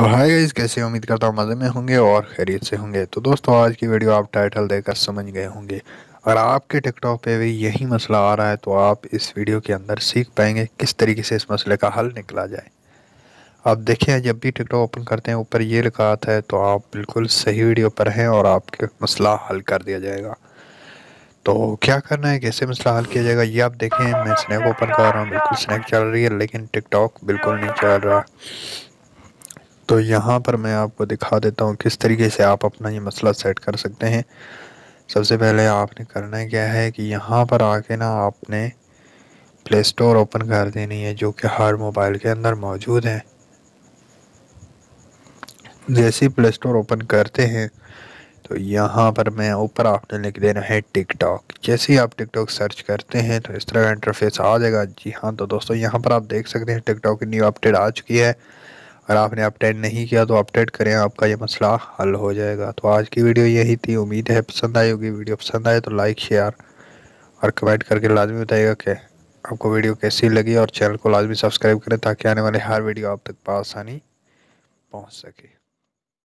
तो hi guys कैसे उम्मीद करता हूँ मज़े में होंगे और खैरियत से होंगे तो दोस्तों आज की वीडियो आप टाइटल देकर समझ गए होंगे अगर आपके टिकटॉक पे भी यही मसला आ रहा है तो आप इस वीडियो के अंदर सीख पाएंगे किस तरीके से इस मसले का हल निकला जाए आप देखें जब भी टिकटॉक ओपन करते हैं ऊपर ये लिखा आता है तो आप बिल्कुल सही वीडियो पर हैं और आपके मसला हल कर दिया जाएगा तो क्या करना है कैसे मसला हल किया जाएगा ये आप देखें मैं स्नैक ओपन कर रहा हूँ बिल्कुल स्नैक चल रही है लेकिन टिकटॉक बिल्कुल नहीं चल रहा तो यहाँ पर मैं आपको दिखा देता हूँ किस तरीके से आप अपना ये मसला सेट कर सकते हैं सबसे पहले आपने करना क्या है कि यहाँ पर आके ना आपने प्ले स्टोर ओपन कर देनी है जो कि हर मोबाइल के अंदर मौजूद है जैसे ही प्ले स्टोर ओपन करते हैं तो यहाँ पर मैं ऊपर आपने लिख देना है टिकटॉक जैसे ही आप टिकटॉक सर्च करते हैं तो इस तरह का इंटरफेस आ जाएगा जी हाँ तो दोस्तों यहाँ पर आप देख सकते हैं टिकटॉक की न्यू अपडेट आ चुकी है अगर आपने अपडेट नहीं किया तो अपडेट करें आपका ये मसला हल हो जाएगा तो आज की वीडियो यही थी उम्मीद है पसंद आई होगी वीडियो पसंद आए तो लाइक शेयर और कमेंट करके लाजमी बताइएगा कि आपको वीडियो कैसी लगी और चैनल को लाजमी सब्सक्राइब करें ताकि आने वाले हर वीडियो आप तक बसानी पहुँच सके